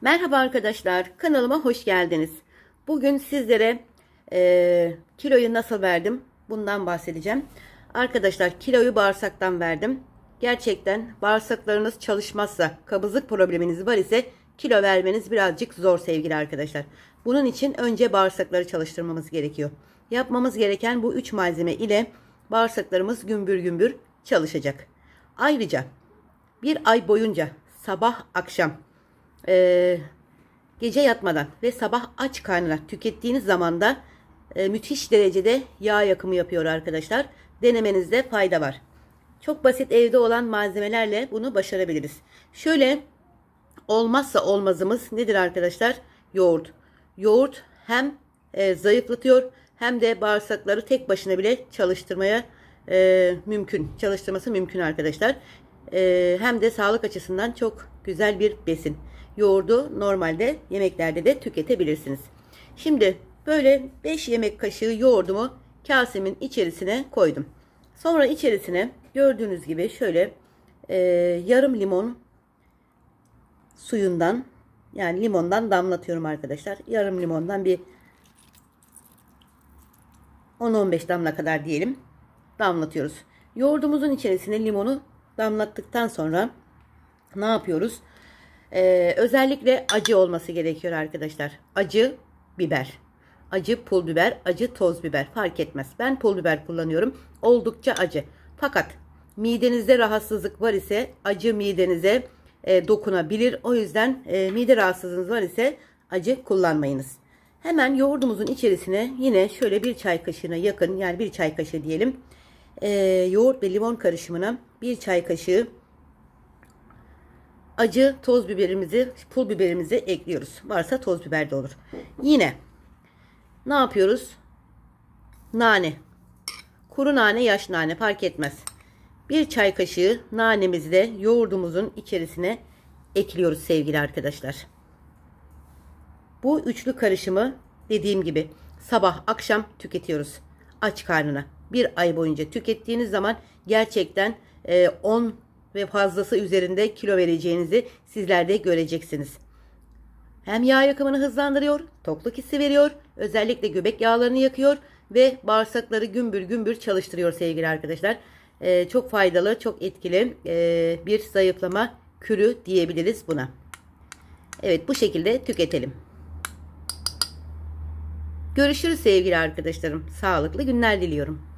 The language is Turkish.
Merhaba arkadaşlar kanalıma hoş geldiniz. Bugün sizlere e, kiloyu nasıl verdim bundan bahsedeceğim. Arkadaşlar kiloyu bağırsaktan verdim. Gerçekten bağırsaklarınız çalışmazsa kabızlık probleminiz var ise kilo vermeniz birazcık zor sevgili arkadaşlar. Bunun için önce bağırsakları çalıştırmamız gerekiyor. Yapmamız gereken bu 3 malzeme ile bağırsaklarımız gümbür gümbür çalışacak. Ayrıca bir ay boyunca sabah akşam e, gece yatmadan ve sabah aç karnına tükettiğiniz zamanda e, müthiş derecede yağ yakımı yapıyor arkadaşlar. Denemenizde fayda var. Çok basit evde olan malzemelerle bunu başarabiliriz. Şöyle olmazsa olmazımız nedir arkadaşlar? Yoğurt. Yoğurt hem e, zayıflatıyor hem de bağırsakları tek başına bile çalıştırmaya e, mümkün. Çalıştırması mümkün arkadaşlar. E, hem de sağlık açısından çok güzel bir besin. Yoğurdu normalde yemeklerde de tüketebilirsiniz. Şimdi böyle 5 yemek kaşığı yoğurdumu kasemin içerisine koydum. Sonra içerisine gördüğünüz gibi şöyle e, yarım limon suyundan yani limondan damlatıyorum arkadaşlar. Yarım limondan bir 10-15 damla kadar diyelim damlatıyoruz. Yoğurdumuzun içerisine limonu damlattıktan sonra ne yapıyoruz? Ee, özellikle acı olması gerekiyor arkadaşlar. Acı biber. Acı pul biber, acı toz biber fark etmez. Ben pul biber kullanıyorum. Oldukça acı. Fakat midenizde rahatsızlık var ise acı midenize e, dokunabilir. O yüzden e, mide rahatsızlığınız var ise acı kullanmayınız. Hemen yoğurdumuzun içerisine yine şöyle bir çay kaşığına yakın yani bir çay kaşığı diyelim. E, yoğurt ve limon karışımına bir çay kaşığı acı toz biberimizi, pul biberimizi ekliyoruz. Varsa toz biber de olur. Yine ne yapıyoruz? Nane. Kuru nane, yaş nane fark etmez. Bir çay kaşığı nanemizi de yoğurdumuzun içerisine ekliyoruz sevgili arkadaşlar. Bu üçlü karışımı dediğim gibi sabah akşam tüketiyoruz. Aç karnına. Bir ay boyunca tükettiğiniz zaman gerçekten 10 e, ve fazlası üzerinde kilo vereceğinizi sizler de göreceksiniz. Hem yağ yakımını hızlandırıyor, tokluk hissi veriyor, özellikle göbek yağlarını yakıyor ve bağırsakları gümbür gümbür çalıştırıyor sevgili arkadaşlar. Ee, çok faydalı, çok etkili ee, bir zayıflama kürü diyebiliriz buna. Evet bu şekilde tüketelim. Görüşürüz sevgili arkadaşlarım. Sağlıklı günler diliyorum.